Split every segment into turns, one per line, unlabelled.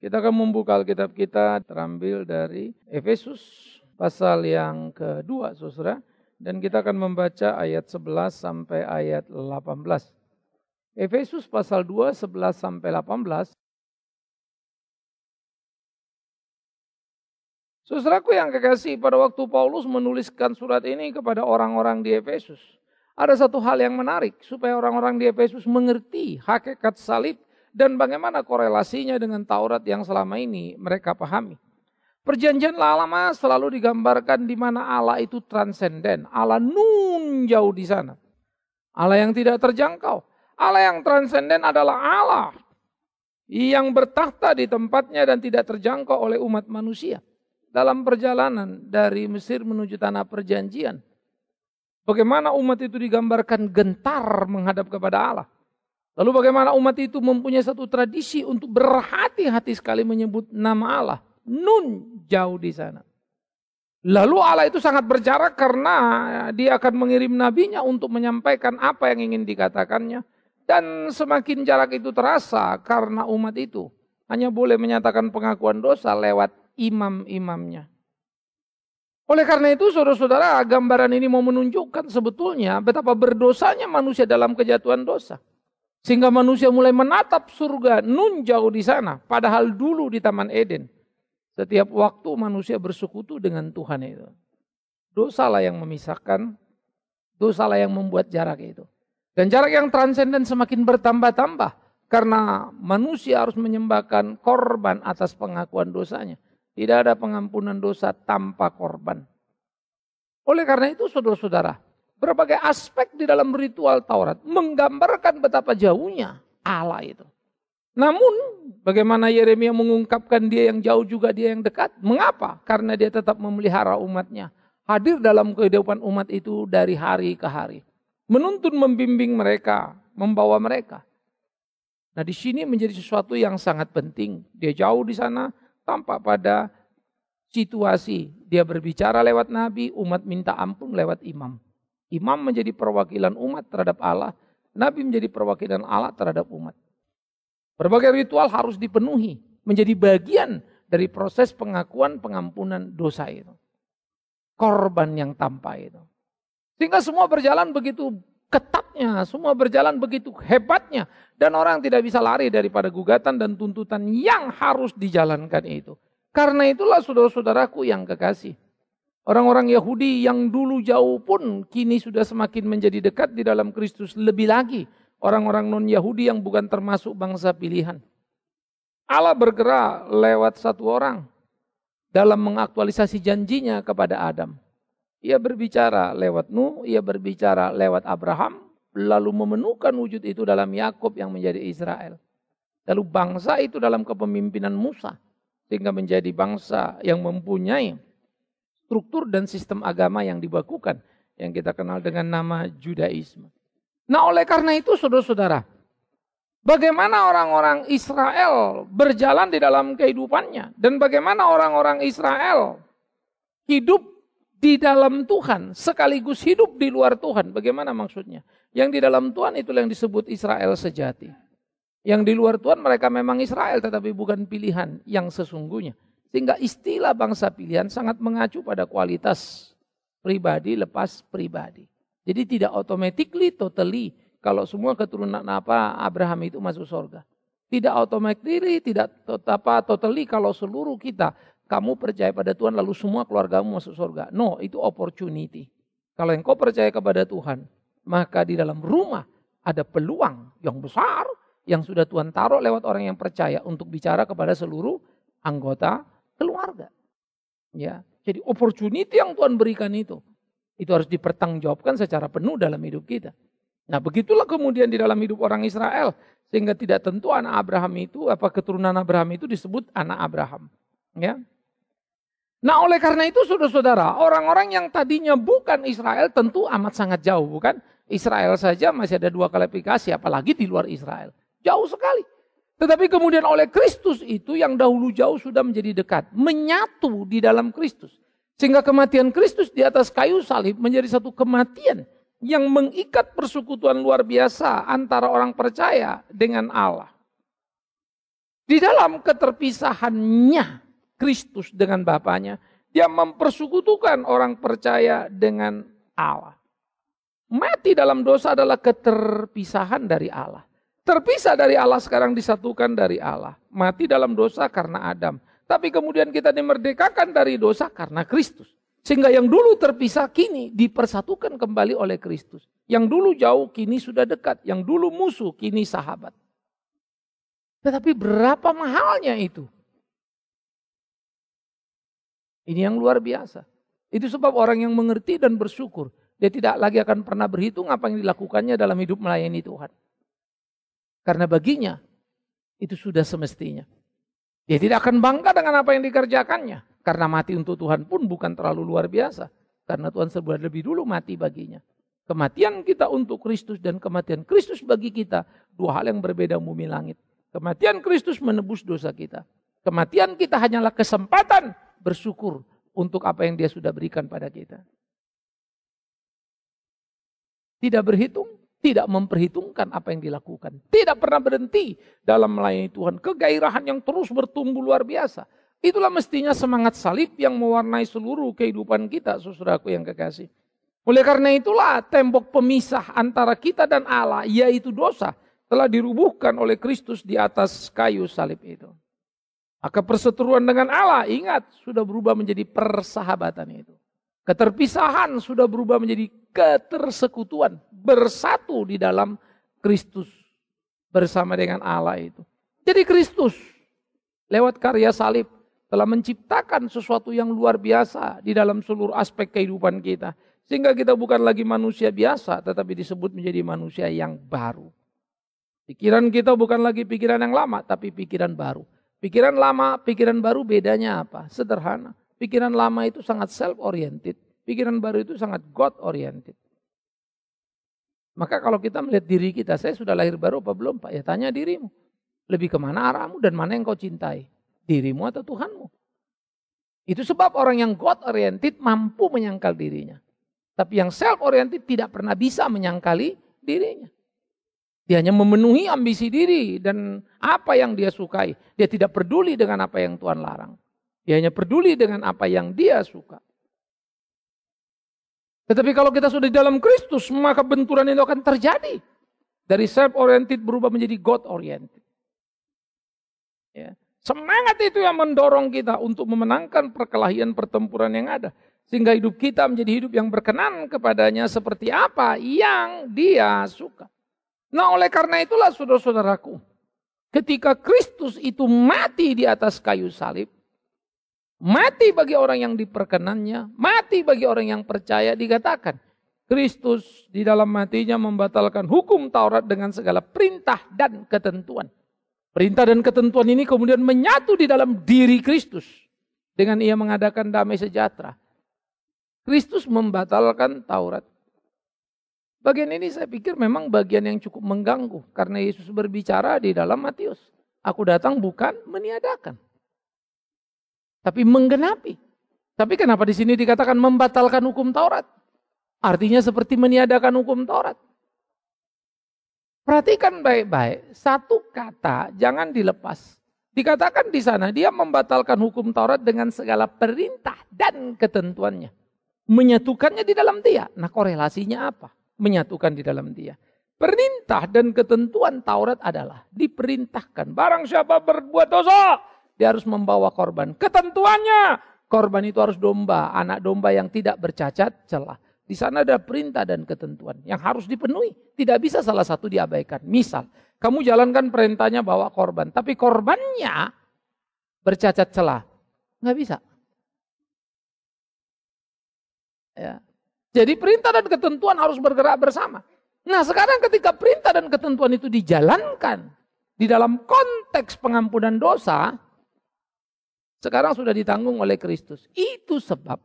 Kita akan membuka Alkitab kita terambil dari Efesus pasal yang kedua saudara dan kita akan membaca ayat 11 sampai ayat 18. Efesus pasal 2 11 sampai 18. Saudaraku yang kekasih pada waktu Paulus menuliskan surat ini kepada orang-orang di Efesus. Ada satu hal yang menarik supaya orang-orang di Efesus mengerti hakikat salib dan bagaimana korelasinya dengan Taurat yang selama ini mereka pahami. Perjanjian lama selalu digambarkan di mana Allah itu transenden, Allah nun jauh di sana. Allah yang tidak terjangkau. Allah yang transenden adalah Allah yang bertahta di tempatnya dan tidak terjangkau oleh umat manusia. Dalam perjalanan dari Mesir menuju tanah perjanjian, bagaimana umat itu digambarkan gentar menghadap kepada Allah. Lalu bagaimana umat itu mempunyai satu tradisi untuk berhati-hati sekali menyebut nama Allah. Nun jauh di sana. Lalu Allah itu sangat berjarak karena ya, dia akan mengirim nabinya untuk menyampaikan apa yang ingin dikatakannya. Dan semakin jarak itu terasa karena umat itu hanya boleh menyatakan pengakuan dosa lewat imam-imamnya. Oleh karena itu saudara-saudara gambaran ini mau menunjukkan sebetulnya betapa berdosanya manusia dalam kejatuhan dosa. Sehingga manusia mulai menatap surga nun jauh di sana. Padahal dulu di Taman Eden. Setiap waktu manusia bersekutu dengan Tuhan itu. Dosalah yang memisahkan. Dosalah yang membuat jarak itu. Dan jarak yang transenden semakin bertambah-tambah. Karena manusia harus menyembahkan korban atas pengakuan dosanya. Tidak ada pengampunan dosa tanpa korban. Oleh karena itu saudara-saudara, berbagai aspek di dalam ritual Taurat menggambarkan betapa jauhnya Allah itu. Namun bagaimana Yeremia mengungkapkan dia yang jauh juga dia yang dekat? Mengapa? Karena dia tetap memelihara umatnya. Hadir dalam kehidupan umat itu dari hari ke hari. Menuntun membimbing mereka, membawa mereka. Nah di sini menjadi sesuatu yang sangat penting. Dia jauh di sana tampak pada situasi. Dia berbicara lewat nabi, umat minta ampun lewat imam. Imam menjadi perwakilan umat terhadap Allah, Nabi menjadi perwakilan Allah terhadap umat. Berbagai ritual harus dipenuhi, menjadi bagian dari proses pengakuan pengampunan dosa itu. Korban yang tanpa itu. Sehingga semua berjalan begitu ketatnya, semua berjalan begitu hebatnya. Dan orang tidak bisa lari daripada gugatan dan tuntutan yang harus dijalankan itu. Karena itulah saudara-saudaraku yang kekasih. Orang-orang Yahudi yang dulu jauh pun kini sudah semakin menjadi dekat di dalam Kristus. Lebih lagi orang-orang non-Yahudi yang bukan termasuk bangsa pilihan. Allah bergerak lewat satu orang dalam mengaktualisasi janjinya kepada Adam. Ia berbicara lewat Nuh, ia berbicara lewat Abraham, lalu memenuhkan wujud itu dalam Yakub yang menjadi Israel. Lalu bangsa itu dalam kepemimpinan Musa sehingga menjadi bangsa yang mempunyai struktur dan sistem agama yang dibakukan yang kita kenal dengan nama Judaisme. Nah, oleh karena itu saudara-saudara, bagaimana orang-orang Israel berjalan di dalam kehidupannya dan bagaimana orang-orang Israel hidup di dalam Tuhan sekaligus hidup di luar Tuhan. Bagaimana maksudnya? Yang di dalam Tuhan itulah yang disebut Israel sejati. Yang di luar Tuhan mereka memang Israel tetapi bukan pilihan yang sesungguhnya. Sehingga istilah bangsa pilihan sangat mengacu pada kualitas pribadi lepas pribadi. Jadi tidak automatically totally kalau semua keturunan apa Abraham itu masuk surga. Tidak automatically, tidak apa totally kalau seluruh kita kamu percaya pada Tuhan lalu semua keluargamu masuk surga. No, itu opportunity. Kalau engkau percaya kepada Tuhan, maka di dalam rumah ada peluang yang besar yang sudah Tuhan taruh lewat orang yang percaya untuk bicara kepada seluruh anggota keluarga. Ya, jadi opportunity yang Tuhan berikan itu itu harus dipertanggungjawabkan secara penuh dalam hidup kita. Nah, begitulah kemudian di dalam hidup orang Israel sehingga tidak tentu anak Abraham itu apa keturunan Abraham itu disebut anak Abraham, ya. Nah, oleh karena itu Saudara-saudara, orang-orang yang tadinya bukan Israel tentu amat sangat jauh, bukan? Israel saja masih ada dua kalifikasi, apalagi di luar Israel. Jauh sekali. Tetapi kemudian oleh Kristus itu yang dahulu jauh sudah menjadi dekat, menyatu di dalam Kristus. Sehingga kematian Kristus di atas kayu salib menjadi satu kematian yang mengikat persekutuan luar biasa antara orang percaya dengan Allah. Di dalam keterpisahannya Kristus dengan Bapaknya, dia mempersekutukan orang percaya dengan Allah. Mati dalam dosa adalah keterpisahan dari Allah terpisah dari Allah sekarang disatukan dari Allah. Mati dalam dosa karena Adam. Tapi kemudian kita dimerdekakan dari dosa karena Kristus. Sehingga yang dulu terpisah kini dipersatukan kembali oleh Kristus. Yang dulu jauh kini sudah dekat. Yang dulu musuh kini sahabat. Tetapi berapa mahalnya itu? Ini yang luar biasa. Itu sebab orang yang mengerti dan bersyukur. Dia tidak lagi akan pernah berhitung apa yang dilakukannya dalam hidup melayani Tuhan. Karena baginya itu sudah semestinya. Dia tidak akan bangga dengan apa yang dikerjakannya. Karena mati untuk Tuhan pun bukan terlalu luar biasa. Karena Tuhan serba lebih dulu mati baginya. Kematian kita untuk Kristus dan kematian Kristus bagi kita. Dua hal yang berbeda mumi langit. Kematian Kristus menebus dosa kita. Kematian kita hanyalah kesempatan bersyukur untuk apa yang dia sudah berikan pada kita. Tidak berhitung tidak memperhitungkan apa yang dilakukan, tidak pernah berhenti dalam melayani Tuhan, kegairahan yang terus bertumbuh luar biasa. Itulah mestinya semangat salib yang mewarnai seluruh kehidupan kita, saudaraku yang kekasih. Oleh karena itulah tembok pemisah antara kita dan Allah, yaitu dosa, telah dirubuhkan oleh Kristus di atas kayu salib itu. Maka perseteruan dengan Allah, ingat, sudah berubah menjadi persahabatan itu. Keterpisahan sudah berubah menjadi ketersekutuan, bersatu di dalam Kristus bersama dengan Allah itu. Jadi Kristus lewat karya salib telah menciptakan sesuatu yang luar biasa di dalam seluruh aspek kehidupan kita. Sehingga kita bukan lagi manusia biasa tetapi disebut menjadi manusia yang baru. Pikiran kita bukan lagi pikiran yang lama tapi pikiran baru. Pikiran lama, pikiran baru bedanya apa? Sederhana. Pikiran lama itu sangat self-oriented. Pikiran baru itu sangat God-oriented. Maka kalau kita melihat diri kita, saya sudah lahir baru apa belum Pak? Ya tanya dirimu. Lebih kemana arahmu dan mana yang kau cintai? Dirimu atau Tuhanmu? Itu sebab orang yang God-oriented mampu menyangkal dirinya. Tapi yang self-oriented tidak pernah bisa menyangkali dirinya. Dia hanya memenuhi ambisi diri dan apa yang dia sukai. Dia tidak peduli dengan apa yang Tuhan larang. Dia hanya peduli dengan apa yang dia suka. Tetapi kalau kita sudah di dalam Kristus, maka benturan itu akan terjadi. Dari self-oriented berubah menjadi God-oriented. Ya. Semangat itu yang mendorong kita untuk memenangkan perkelahian pertempuran yang ada. Sehingga hidup kita menjadi hidup yang berkenan kepadanya seperti apa yang dia suka. Nah oleh karena itulah saudara-saudaraku. Ketika Kristus itu mati di atas kayu salib Mati bagi orang yang diperkenannya, mati bagi orang yang percaya dikatakan. Kristus di dalam matinya membatalkan hukum Taurat dengan segala perintah dan ketentuan. Perintah dan ketentuan ini kemudian menyatu di dalam diri Kristus. Dengan ia mengadakan damai sejahtera. Kristus membatalkan Taurat. Bagian ini saya pikir memang bagian yang cukup mengganggu karena Yesus berbicara di dalam Matius. Aku datang bukan meniadakan tapi menggenapi. Tapi kenapa di sini dikatakan membatalkan hukum Taurat? Artinya seperti meniadakan hukum Taurat. Perhatikan baik-baik, satu kata jangan dilepas. Dikatakan di sana dia membatalkan hukum Taurat dengan segala perintah dan ketentuannya. Menyatukannya di dalam dia. Nah korelasinya apa? Menyatukan di dalam dia. Perintah dan ketentuan Taurat adalah diperintahkan. Barang siapa berbuat dosa, dia harus membawa korban. Ketentuannya korban itu harus domba, anak domba yang tidak bercacat celah. Di sana ada perintah dan ketentuan yang harus dipenuhi. Tidak bisa salah satu diabaikan. Misal, kamu jalankan perintahnya bawa korban, tapi korbannya bercacat celah. Nggak bisa. Ya. Jadi perintah dan ketentuan harus bergerak bersama. Nah sekarang ketika perintah dan ketentuan itu dijalankan di dalam konteks pengampunan dosa, sekarang sudah ditanggung oleh Kristus. Itu sebab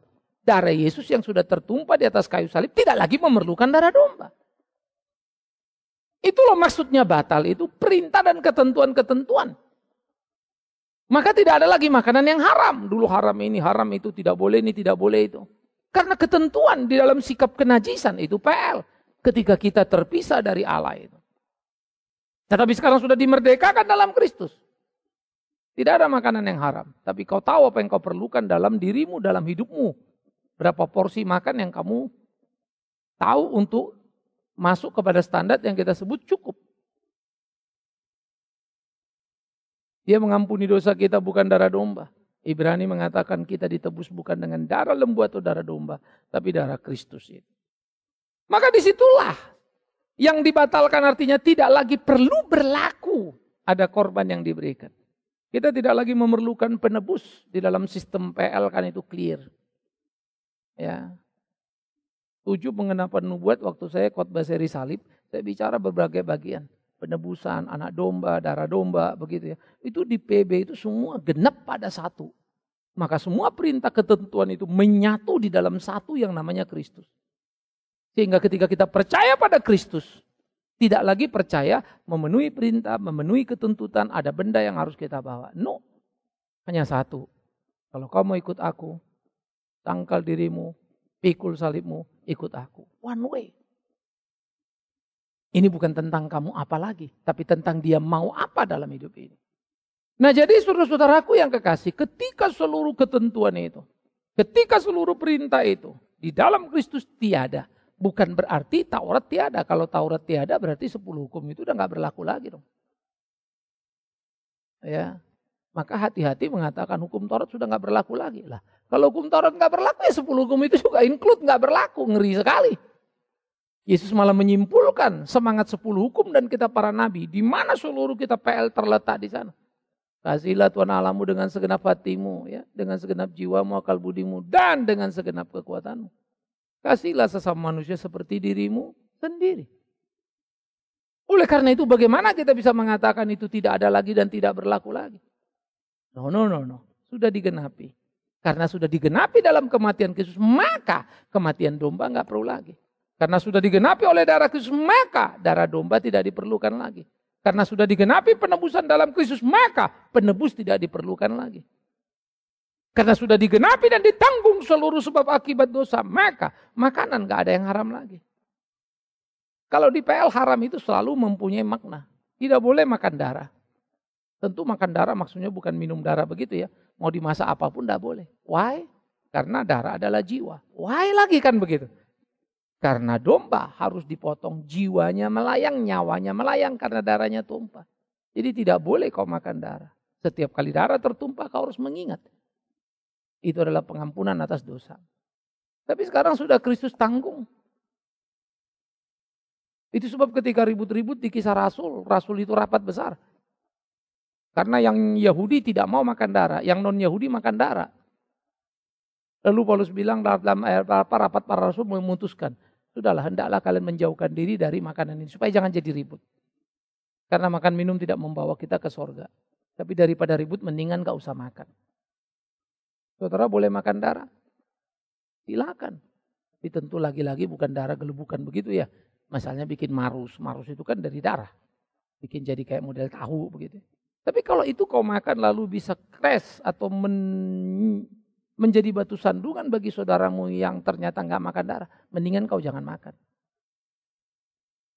darah Yesus yang sudah tertumpah di atas kayu salib tidak lagi memerlukan darah domba. Itulah maksudnya batal itu perintah dan ketentuan-ketentuan. Maka tidak ada lagi makanan yang haram. Dulu haram ini, haram itu, tidak boleh ini, tidak boleh itu. Karena ketentuan di dalam sikap kenajisan itu PL. Ketika kita terpisah dari Allah itu. Tetapi sekarang sudah dimerdekakan dalam Kristus. Tidak ada makanan yang haram. Tapi kau tahu apa yang kau perlukan dalam dirimu, dalam hidupmu. Berapa porsi makan yang kamu tahu untuk masuk kepada standar yang kita sebut cukup. Dia mengampuni dosa kita bukan darah domba. Ibrani mengatakan kita ditebus bukan dengan darah lembu atau darah domba, tapi darah Kristus itu. Maka disitulah yang dibatalkan artinya tidak lagi perlu berlaku ada korban yang diberikan. Kita tidak lagi memerlukan penebus di dalam sistem PL kan itu clear. Ya. Tujuh pengenapan nubuat waktu saya khotbah seri salib, saya bicara berbagai bagian. Penebusan, anak domba, darah domba, begitu ya. Itu di PB itu semua genap pada satu. Maka semua perintah ketentuan itu menyatu di dalam satu yang namanya Kristus. Sehingga ketika kita percaya pada Kristus, tidak lagi percaya memenuhi perintah, memenuhi ketuntutan, ada benda yang harus kita bawa. No. Hanya satu. Kalau kau mau ikut aku, tangkal dirimu, pikul salibmu, ikut aku. One way. Ini bukan tentang kamu apa lagi, tapi tentang dia mau apa dalam hidup ini. Nah jadi saudara-saudaraku yang kekasih, ketika seluruh ketentuan itu, ketika seluruh perintah itu, di dalam Kristus tiada, bukan berarti Taurat tiada. Kalau Taurat tiada berarti sepuluh hukum itu udah nggak berlaku lagi dong. Ya, maka hati-hati mengatakan hukum Taurat sudah nggak berlaku lagi lah. Kalau hukum Taurat nggak berlaku ya 10 hukum itu juga include nggak berlaku, ngeri sekali. Yesus malah menyimpulkan semangat sepuluh hukum dan kita para nabi di mana seluruh kita PL terletak di sana. Kasihlah Tuhan Allahmu dengan segenap hatimu, ya, dengan segenap jiwamu, akal budimu, dan dengan segenap kekuatanmu. Kasihlah sesama manusia seperti dirimu sendiri. Oleh karena itu bagaimana kita bisa mengatakan itu tidak ada lagi dan tidak berlaku lagi? No, no, no, no. Sudah digenapi. Karena sudah digenapi dalam kematian Kristus, maka kematian domba nggak perlu lagi. Karena sudah digenapi oleh darah Kristus, maka darah domba tidak diperlukan lagi. Karena sudah digenapi penebusan dalam Kristus, maka penebus tidak diperlukan lagi. Karena sudah digenapi dan ditanggung seluruh sebab akibat dosa. Maka makanan gak ada yang haram lagi. Kalau di PL haram itu selalu mempunyai makna. Tidak boleh makan darah. Tentu makan darah maksudnya bukan minum darah begitu ya. Mau dimasak apapun tidak boleh. Why? Karena darah adalah jiwa. Why lagi kan begitu? Karena domba harus dipotong jiwanya melayang, nyawanya melayang karena darahnya tumpah. Jadi tidak boleh kau makan darah. Setiap kali darah tertumpah kau harus mengingat itu adalah pengampunan atas dosa. Tapi sekarang sudah Kristus tanggung. Itu sebab ketika ribut-ribut di kisah Rasul, Rasul itu rapat besar. Karena yang Yahudi tidak mau makan darah, yang non-Yahudi makan darah. Lalu Paulus bilang dalam rapat para rasul memutuskan, sudahlah hendaklah kalian menjauhkan diri dari makanan ini supaya jangan jadi ribut. Karena makan minum tidak membawa kita ke sorga. Tapi daripada ribut mendingan gak usah makan. Saudara boleh makan darah? Silakan. Tapi tentu lagi-lagi bukan darah gelubukan begitu ya. Masalahnya bikin marus. Marus itu kan dari darah. Bikin jadi kayak model tahu begitu. Tapi kalau itu kau makan lalu bisa crash atau men menjadi batu sandungan bagi saudaramu yang ternyata nggak makan darah, mendingan kau jangan makan.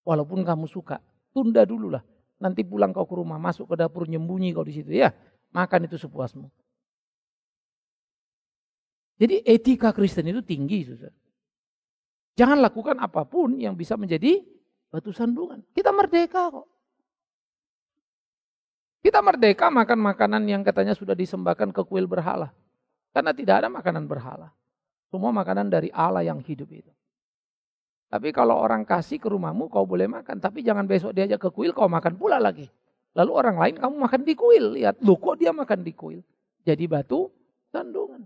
Walaupun kamu suka, tunda dulu lah. Nanti pulang kau ke rumah, masuk ke dapur, nyembunyi kau di situ ya. Makan itu sepuasmu. Jadi etika Kristen itu tinggi, susah. Jangan lakukan apapun yang bisa menjadi batu sandungan. Kita merdeka kok. Kita merdeka makan makanan yang katanya sudah disembahkan ke kuil berhala. Karena tidak ada makanan berhala. Semua makanan dari Allah yang hidup itu. Tapi kalau orang kasih ke rumahmu kau boleh makan. Tapi jangan besok diajak ke kuil kau makan pula lagi. Lalu orang lain kamu makan di kuil. Lihat, lu kok dia makan di kuil. Jadi batu sandungan.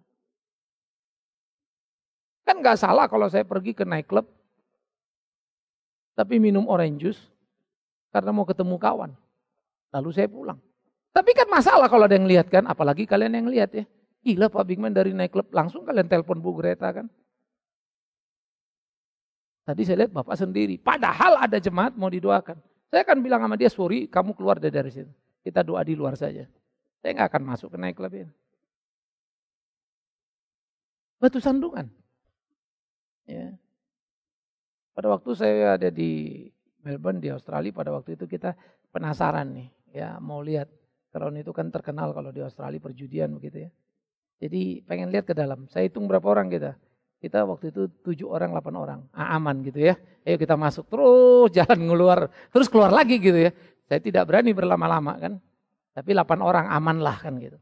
Kan gak salah kalau saya pergi ke nightclub, tapi minum orange juice karena mau ketemu kawan. Lalu saya pulang. Tapi kan masalah kalau ada yang lihat kan, apalagi kalian yang lihat ya. Gila Pak Bigman dari nightclub, langsung kalian telepon Bu Greta kan. Tadi saya lihat Bapak sendiri, padahal ada jemaat mau didoakan. Saya akan bilang sama dia, sorry kamu keluar dari sini. Kita doa di luar saja. Saya nggak akan masuk ke nightclub ini. Batu sandungan. Ya. Pada waktu saya ada di Melbourne di Australia pada waktu itu kita penasaran nih ya mau lihat Crown itu kan terkenal kalau di Australia perjudian begitu ya. Jadi pengen lihat ke dalam. Saya hitung berapa orang kita. Kita waktu itu tujuh orang, delapan orang. Ah, aman gitu ya. Ayo kita masuk terus jalan ngeluar. Terus keluar lagi gitu ya. Saya tidak berani berlama-lama kan. Tapi delapan orang aman lah kan gitu.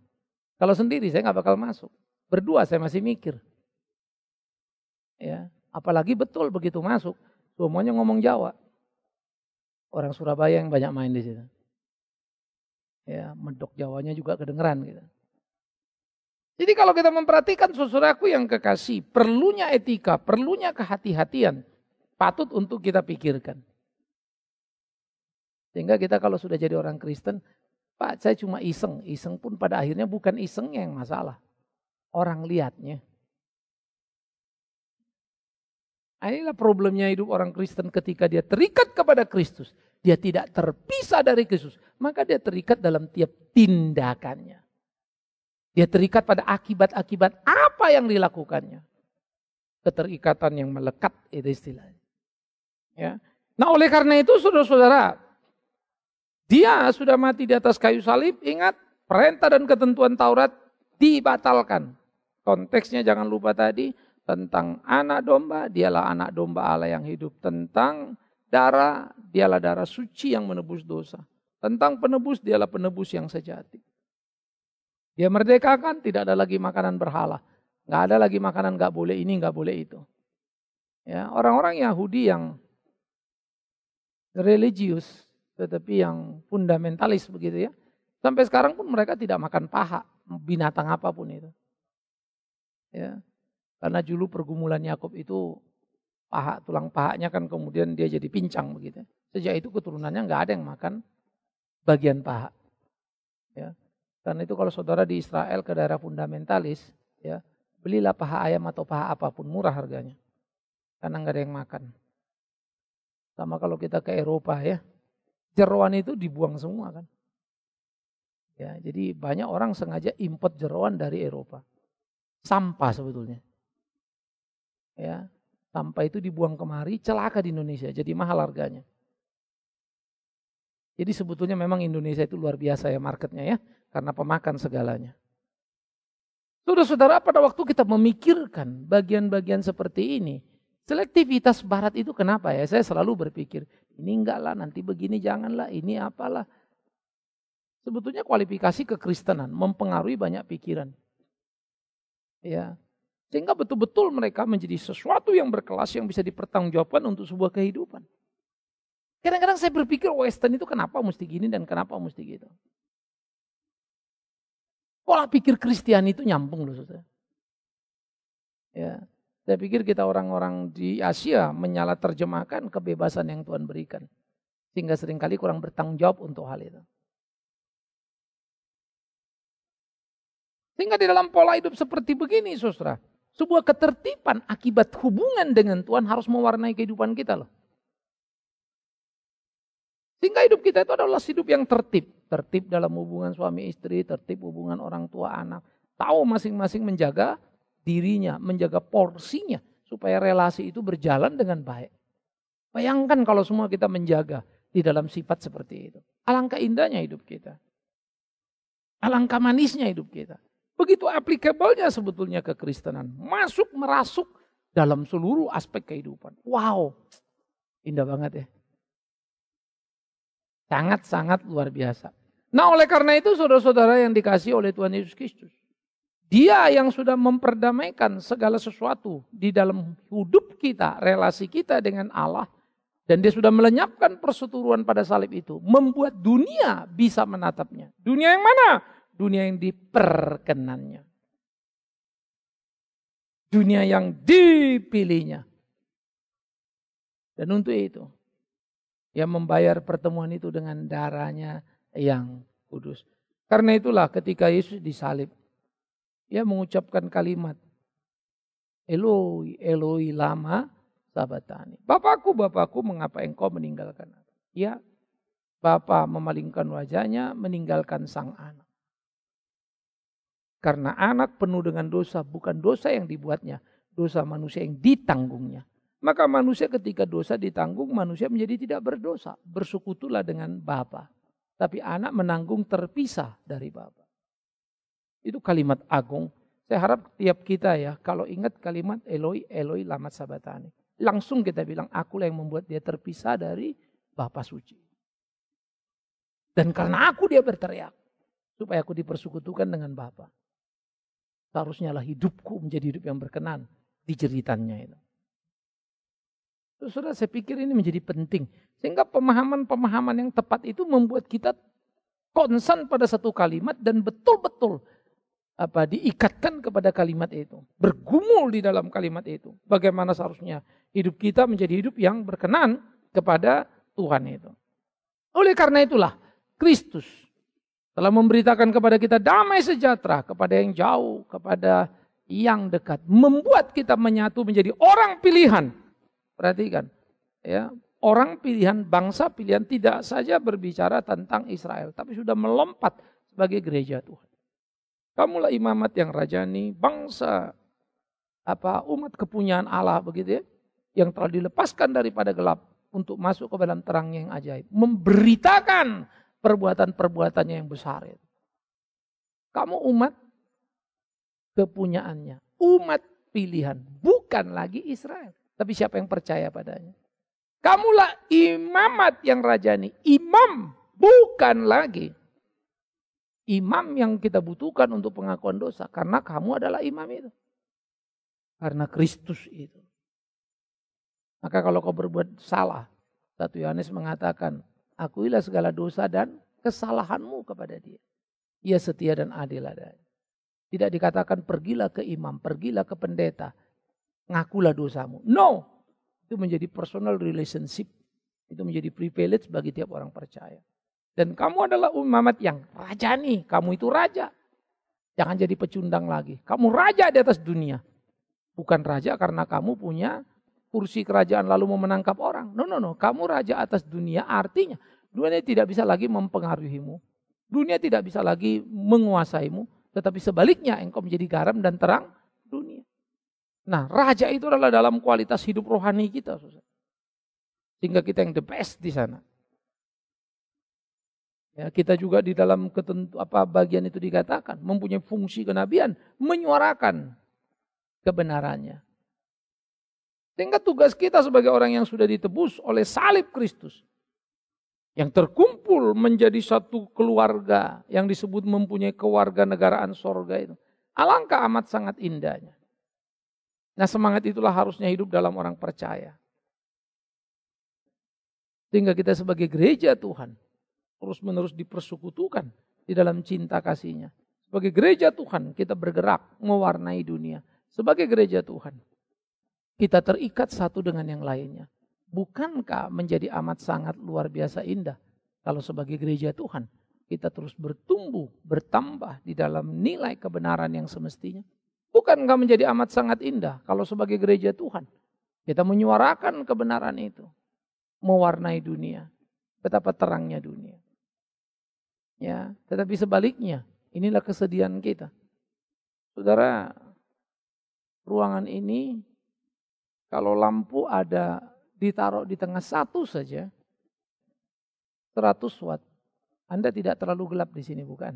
Kalau sendiri saya nggak bakal masuk. Berdua saya masih mikir. Ya, Apalagi betul begitu masuk, semuanya ngomong Jawa. Orang Surabaya yang banyak main di situ. Ya, mendok Jawanya juga kedengeran gitu. Jadi kalau kita memperhatikan saudaraku yang kekasih, perlunya etika, perlunya kehati-hatian, patut untuk kita pikirkan. Sehingga kita kalau sudah jadi orang Kristen, Pak saya cuma iseng, iseng pun pada akhirnya bukan isengnya yang masalah. Orang lihatnya. Inilah problemnya hidup orang Kristen ketika dia terikat kepada Kristus. Dia tidak terpisah dari Kristus. Maka dia terikat dalam tiap tindakannya. Dia terikat pada akibat-akibat apa yang dilakukannya. Keterikatan yang melekat itu istilahnya. Ya. Nah oleh karena itu saudara-saudara, dia sudah mati di atas kayu salib, ingat perintah dan ketentuan Taurat dibatalkan. Konteksnya jangan lupa tadi, tentang anak domba, dialah anak domba Allah yang hidup. Tentang darah, dialah darah suci yang menebus dosa. Tentang penebus, dialah penebus yang sejati. Dia merdekakan, tidak ada lagi makanan berhala. Nggak ada lagi makanan nggak boleh ini, nggak boleh itu. Ya, orang-orang Yahudi yang religius, tetapi yang fundamentalis begitu ya. Sampai sekarang pun mereka tidak makan paha, binatang apapun itu. Ya. Karena dulu pergumulan Yakub itu paha tulang pahanya kan kemudian dia jadi pincang begitu. Sejak itu keturunannya nggak ada yang makan bagian paha. Ya. Karena itu kalau saudara di Israel ke daerah fundamentalis, ya belilah paha ayam atau paha apapun murah harganya. Karena nggak ada yang makan. Sama kalau kita ke Eropa ya, jeruan itu dibuang semua kan. Ya, jadi banyak orang sengaja import jeruan dari Eropa. Sampah sebetulnya ya tanpa itu dibuang kemari celaka di Indonesia jadi mahal harganya jadi sebetulnya memang Indonesia itu luar biasa ya marketnya ya karena pemakan segalanya sudah saudara pada waktu kita memikirkan bagian-bagian seperti ini, selektivitas barat itu kenapa ya? Saya selalu berpikir, ini enggak lah, nanti begini janganlah, ini apalah. Sebetulnya kualifikasi kekristenan mempengaruhi banyak pikiran. Ya, sehingga betul-betul mereka menjadi sesuatu yang berkelas yang bisa dipertanggungjawabkan untuk sebuah kehidupan. Kadang-kadang saya berpikir Western itu kenapa mesti gini dan kenapa mesti gitu. Pola pikir Kristen itu nyambung loh saudara. Ya, saya pikir kita orang-orang di Asia menyala terjemahkan kebebasan yang Tuhan berikan. Sehingga seringkali kurang bertanggung jawab untuk hal itu. Sehingga di dalam pola hidup seperti begini, saudara, sebuah ketertiban akibat hubungan dengan Tuhan harus mewarnai kehidupan kita loh. Sehingga hidup kita itu adalah hidup yang tertib. Tertib dalam hubungan suami istri, tertib hubungan orang tua anak. Tahu masing-masing menjaga dirinya, menjaga porsinya. Supaya relasi itu berjalan dengan baik. Bayangkan kalau semua kita menjaga di dalam sifat seperti itu. Alangkah indahnya hidup kita. Alangkah manisnya hidup kita. Begitu applicable-nya sebetulnya kekristenan. Masuk merasuk dalam seluruh aspek kehidupan. Wow, indah banget ya. Sangat-sangat luar biasa. Nah oleh karena itu saudara-saudara yang dikasih oleh Tuhan Yesus Kristus. Dia yang sudah memperdamaikan segala sesuatu di dalam hidup kita, relasi kita dengan Allah. Dan dia sudah melenyapkan perseteruan pada salib itu. Membuat dunia bisa menatapnya. Dunia yang mana? dunia yang diperkenannya. Dunia yang dipilihnya. Dan untuk itu, ia membayar pertemuan itu dengan darahnya yang kudus. Karena itulah ketika Yesus disalib, ia mengucapkan kalimat, Eloi, Eloi lama sabatani. Bapakku, Bapakku, mengapa engkau meninggalkan aku? Ya, Bapak memalingkan wajahnya, meninggalkan sang anak. Karena anak penuh dengan dosa bukan dosa yang dibuatnya, dosa manusia yang ditanggungnya. Maka manusia ketika dosa ditanggung, manusia menjadi tidak berdosa. Bersukutulah dengan Bapa. Tapi anak menanggung terpisah dari Bapa. Itu kalimat agung. Saya harap tiap kita ya, kalau ingat kalimat Eloi, Eloi Lamat sabatani. Langsung kita bilang, akulah yang membuat dia terpisah dari Bapa suci. Dan karena aku dia berteriak, supaya aku dipersekutukan dengan Bapak. Seharusnya lah hidupku menjadi hidup yang berkenan di jeritannya itu. Terus sudah saya pikir ini menjadi penting. Sehingga pemahaman-pemahaman yang tepat itu membuat kita konsen pada satu kalimat dan betul-betul apa diikatkan kepada kalimat itu. Bergumul di dalam kalimat itu. Bagaimana seharusnya hidup kita menjadi hidup yang berkenan kepada Tuhan itu. Oleh karena itulah Kristus telah memberitakan kepada kita damai sejahtera kepada yang jauh, kepada yang dekat, membuat kita menyatu menjadi orang pilihan. Perhatikan, ya, orang pilihan, bangsa pilihan tidak saja berbicara tentang Israel, tapi sudah melompat sebagai gereja Tuhan. Kamulah imamat yang rajani, bangsa apa umat kepunyaan Allah begitu ya, yang telah dilepaskan daripada gelap untuk masuk ke dalam terang yang ajaib, memberitakan perbuatan-perbuatannya yang besar itu. Kamu umat kepunyaannya, umat pilihan, bukan lagi Israel. Tapi siapa yang percaya padanya? Kamulah imamat yang rajani, imam bukan lagi imam yang kita butuhkan untuk pengakuan dosa karena kamu adalah imam itu. Karena Kristus itu. Maka kalau kau berbuat salah, satu Yohanes mengatakan, Akuilah segala dosa dan kesalahanmu kepada dia. Ia setia dan adil adanya. Tidak dikatakan pergilah ke imam, pergilah ke pendeta. Ngakulah dosamu. No! Itu menjadi personal relationship. Itu menjadi privilege bagi tiap orang percaya. Dan kamu adalah umat yang raja nih. Kamu itu raja. Jangan jadi pecundang lagi. Kamu raja di atas dunia. Bukan raja karena kamu punya kursi kerajaan lalu mau menangkap orang. No, no, no. Kamu raja atas dunia artinya Dunia tidak bisa lagi mempengaruhimu. Dunia tidak bisa lagi menguasaimu. Tetapi sebaliknya engkau menjadi garam dan terang dunia. Nah raja itu adalah dalam kualitas hidup rohani kita. Sehingga kita yang the best di sana. Ya, kita juga di dalam ketentu, apa bagian itu dikatakan mempunyai fungsi kenabian, menyuarakan kebenarannya. Sehingga tugas kita sebagai orang yang sudah ditebus oleh salib Kristus yang terkumpul menjadi satu keluarga yang disebut mempunyai kewarganegaraan sorga itu. Alangkah amat sangat indahnya. Nah semangat itulah harusnya hidup dalam orang percaya. Sehingga kita sebagai gereja Tuhan terus menerus dipersekutukan di dalam cinta kasihnya. Sebagai gereja Tuhan kita bergerak mewarnai dunia. Sebagai gereja Tuhan kita terikat satu dengan yang lainnya bukankah menjadi amat sangat luar biasa indah kalau sebagai gereja Tuhan kita terus bertumbuh, bertambah di dalam nilai kebenaran yang semestinya? Bukankah menjadi amat sangat indah kalau sebagai gereja Tuhan kita menyuarakan kebenaran itu, mewarnai dunia, betapa terangnya dunia. Ya, tetapi sebaliknya, inilah kesedihan kita. Saudara, ruangan ini kalau lampu ada ditaruh di tengah satu saja 100 watt. Anda tidak terlalu gelap di sini bukan?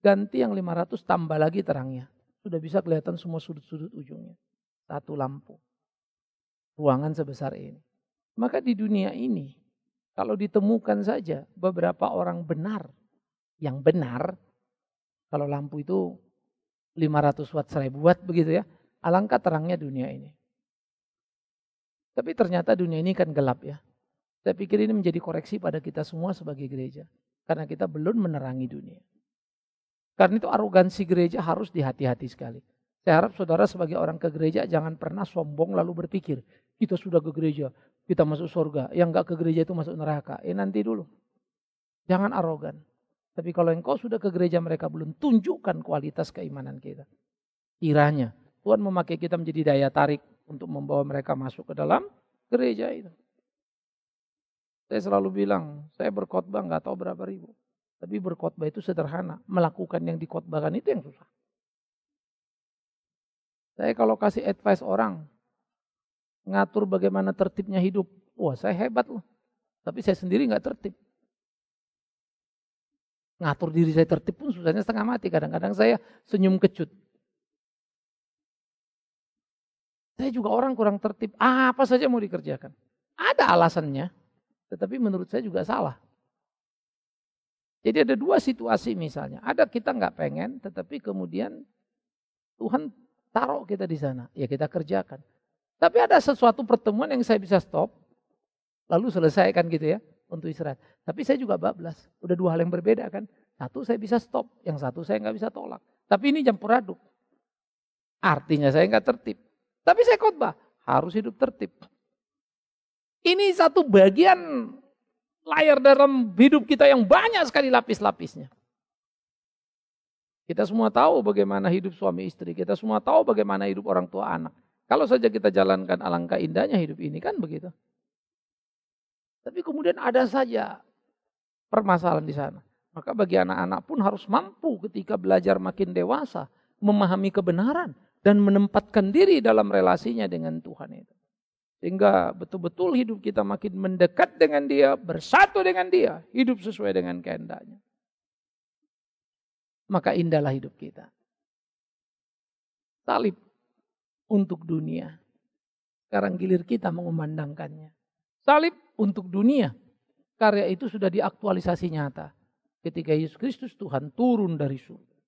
Ganti yang 500 tambah lagi terangnya. Sudah bisa kelihatan semua sudut-sudut ujungnya. Satu lampu. Ruangan sebesar ini. Maka di dunia ini kalau ditemukan saja beberapa orang benar yang benar kalau lampu itu 500 watt 1000 watt begitu ya. Alangkah terangnya dunia ini. Tapi ternyata dunia ini kan gelap ya. Saya pikir ini menjadi koreksi pada kita semua sebagai gereja. Karena kita belum menerangi dunia. Karena itu arogansi gereja harus dihati-hati sekali. Saya harap saudara sebagai orang ke gereja jangan pernah sombong lalu berpikir. Kita sudah ke gereja, kita masuk surga. Yang nggak ke gereja itu masuk neraka. Eh nanti dulu. Jangan arogan. Tapi kalau engkau sudah ke gereja mereka belum tunjukkan kualitas keimanan kita. Kiranya Tuhan memakai kita menjadi daya tarik untuk membawa mereka masuk ke dalam gereja itu. Saya selalu bilang, saya berkhotbah nggak tahu berapa ribu. Tapi berkhotbah itu sederhana, melakukan yang dikhotbahkan itu yang susah. Saya kalau kasih advice orang, ngatur bagaimana tertibnya hidup, wah saya hebat loh. Tapi saya sendiri nggak tertib. Ngatur diri saya tertib pun susahnya setengah mati. Kadang-kadang saya senyum kecut. Saya juga orang kurang tertib. Apa saja mau dikerjakan. Ada alasannya. Tetapi menurut saya juga salah. Jadi ada dua situasi misalnya. Ada kita nggak pengen, tetapi kemudian Tuhan taruh kita di sana. Ya kita kerjakan. Tapi ada sesuatu pertemuan yang saya bisa stop, lalu selesaikan gitu ya untuk istirahat. Tapi saya juga bablas. Udah dua hal yang berbeda kan. Satu saya bisa stop, yang satu saya nggak bisa tolak. Tapi ini campur aduk. Artinya saya nggak tertib. Tapi saya khotbah, harus hidup tertib. Ini satu bagian layar dalam hidup kita yang banyak sekali lapis-lapisnya. Kita semua tahu bagaimana hidup suami istri, kita semua tahu bagaimana hidup orang tua anak. Kalau saja kita jalankan alangkah indahnya hidup ini kan begitu. Tapi kemudian ada saja permasalahan di sana. Maka bagi anak-anak pun harus mampu ketika belajar makin dewasa memahami kebenaran, dan menempatkan diri dalam relasinya dengan Tuhan itu. Sehingga betul-betul hidup kita makin mendekat dengan dia, bersatu dengan dia, hidup sesuai dengan kehendaknya. Maka indahlah hidup kita. Salib untuk dunia. Sekarang gilir kita mengumandangkannya. Salib untuk dunia. Karya itu sudah diaktualisasi nyata. Ketika Yesus Kristus Tuhan turun dari surga.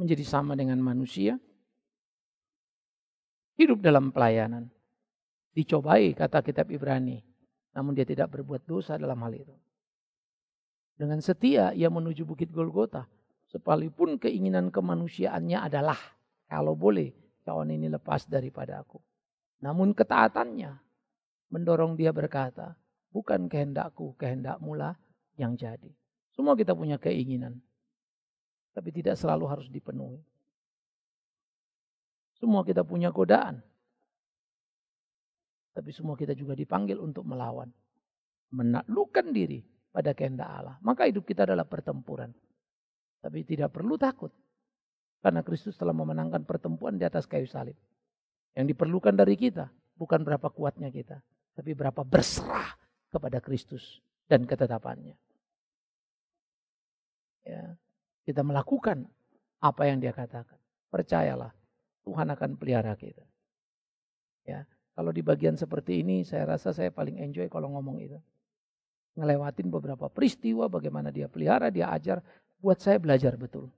Menjadi sama dengan manusia Hidup dalam pelayanan. Dicobai kata kitab Ibrani. Namun dia tidak berbuat dosa dalam hal itu. Dengan setia ia menuju bukit Golgota. sepalipun keinginan kemanusiaannya adalah kalau boleh cawan ini lepas daripada aku. Namun ketaatannya mendorong dia berkata, bukan kehendakku, kehendak mula yang jadi. Semua kita punya keinginan. Tapi tidak selalu harus dipenuhi. Semua kita punya godaan. Tapi semua kita juga dipanggil untuk melawan. Menaklukkan diri pada kehendak Allah. Maka hidup kita adalah pertempuran. Tapi tidak perlu takut. Karena Kristus telah memenangkan pertempuran di atas kayu salib. Yang diperlukan dari kita bukan berapa kuatnya kita. Tapi berapa berserah kepada Kristus dan ketetapannya. Ya, kita melakukan apa yang dia katakan. Percayalah Tuhan akan pelihara kita. Ya, kalau di bagian seperti ini saya rasa saya paling enjoy kalau ngomong itu. Ngelewatin beberapa peristiwa bagaimana dia pelihara, dia ajar, buat saya belajar betul.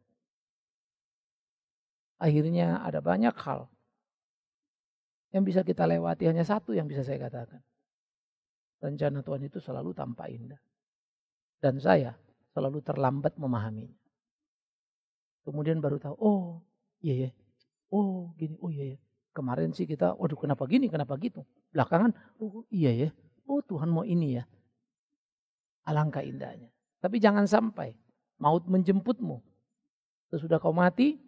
Akhirnya ada banyak hal yang bisa kita lewati hanya satu yang bisa saya katakan. Rencana Tuhan itu selalu tampak indah. Dan saya selalu terlambat memahaminya. Kemudian baru tahu, oh iya ya, Oh gini, oh iya ya. Kemarin sih kita, waduh kenapa gini, kenapa gitu. Belakangan, oh iya ya. Oh Tuhan mau ini ya. Alangkah indahnya. Tapi jangan sampai maut menjemputmu. Sesudah kau mati,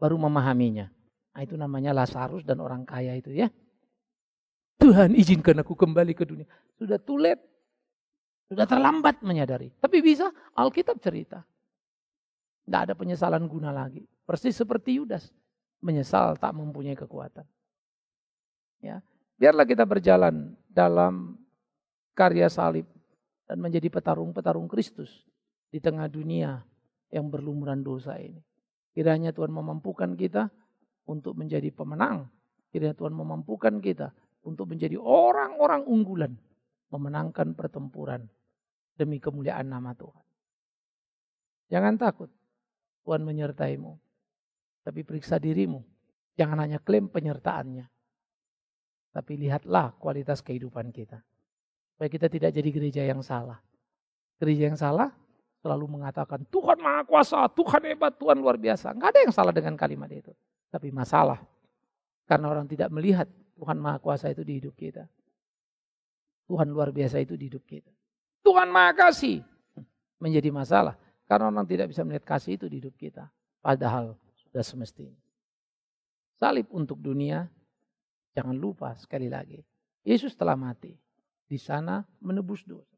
baru memahaminya. Nah, itu namanya Lazarus dan orang kaya itu ya. Tuhan izinkan aku kembali ke dunia. Sudah tulet. Sudah terlambat menyadari. Tapi bisa Alkitab cerita. Tidak ada penyesalan guna lagi. Persis seperti Yudas menyesal tak mempunyai kekuatan. Ya, biarlah kita berjalan dalam karya salib dan menjadi petarung-petarung Kristus di tengah dunia yang berlumuran dosa ini. Kiranya Tuhan memampukan kita untuk menjadi pemenang. Kiranya Tuhan memampukan kita untuk menjadi orang-orang unggulan memenangkan pertempuran demi kemuliaan nama Tuhan. Jangan takut, Tuhan menyertaimu. Tapi periksa dirimu. Jangan hanya klaim penyertaannya. Tapi lihatlah kualitas kehidupan kita. Supaya kita tidak jadi gereja yang salah. Gereja yang salah selalu mengatakan Tuhan maha kuasa, Tuhan hebat, Tuhan luar biasa. Enggak ada yang salah dengan kalimat itu. Tapi masalah. Karena orang tidak melihat Tuhan maha kuasa itu di hidup kita. Tuhan luar biasa itu di hidup kita. Tuhan maha kasih menjadi masalah. Karena orang tidak bisa melihat kasih itu di hidup kita. Padahal sudah semestinya. Salib untuk dunia, jangan lupa sekali lagi. Yesus telah mati. Di sana menebus dosa.